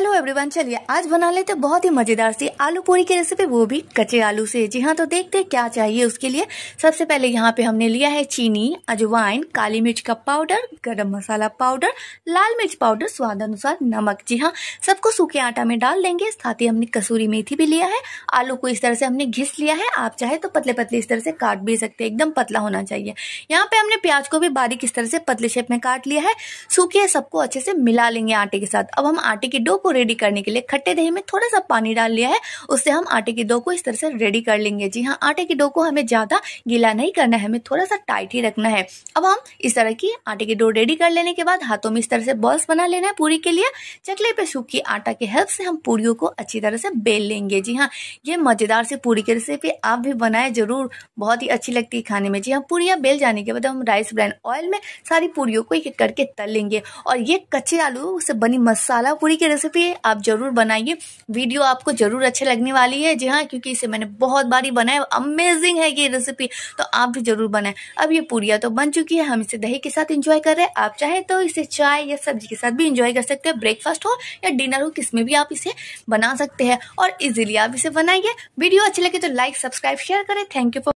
hello everyone चलिए आज बना लेते बहुत ही मजेदार सी आलू पूरी की रेसिपी वो भी कच्चे आलू से जी हाँ तो देखते क्या चाहिए उसके लिए सबसे पहले यहाँ पे हमने लिया है चीनी अजवाइन काली मिर्च का पाउडर गरम मसाला पाउडर लाल मिर्च पाउडर स्वाद अनुसार नमक जी हाँ सबको सूखे आटा में डाल देंगे साथ ही हमने कसूरी मेथी भी लिया है आलू को इस तरह से हमने घिस लिया है आप चाहे तो पतले पतले इस तरह से काट भी सकते एकदम पतला होना चाहिए यहाँ पे हमने प्याज को भी बारीक इस तरह से पतले शेप में काट लिया है सूखे सबको अच्छे से मिला लेंगे आटे के साथ अब हम आटे की डो को रेडी करने के लिए खट्टे दही में थोड़ा सा पानी डाल लिया है उससे हम आटे की डो को इस तरह से रेडी कर लेंगे जी हाँ आटे की डो को हमें ज़्यादा गीला नहीं करना है हमें थोड़ा सा टाइट ही रखना है अब हम इस तरह की आटे की डो रेडी कर लेने के बाद हाथों में इस तरह से बॉल्स बना लेना है पूरी के लिए चकले पे सूखी आटा के हेल्प से हम पूरियों को अच्छी तरह से बेल लेंगे जी हाँ ये मज़ेदार से पूरी की रेसिपी आप भी बनाए ज़रूर बहुत ही अच्छी लगती है खाने में जी हाँ पूरियाँ बेल जाने के बाद हम राइस ब्रैन ऑयल में सारी पूरियों को एक एक करके तल लेंगे और ये कच्चे आलू से बनी मसाला पूरी की रेसिपी रेसिपी है आप ज़रूर बनाइए वीडियो आपको ज़रूर अच्छे लगने वाली है जी हाँ क्योंकि इसे मैंने बहुत बार ही बनाया अमेजिंग है ये रेसिपी तो आप भी ज़रूर बनाए अब ये पूरिया तो बन चुकी है हम इसे दही के साथ इंजॉय कर रहे हैं आप चाहे तो इसे चाय या सब्जी के साथ भी इंजॉय कर सकते हैं ब्रेकफास्ट हो या डिनर हो किस में भी आप इसे बना सकते हैं और इजीली आप इसे बनाइए वीडियो अच्छी लगे तो लाइक सब्सक्राइब शेयर करें थैंक यू फॉर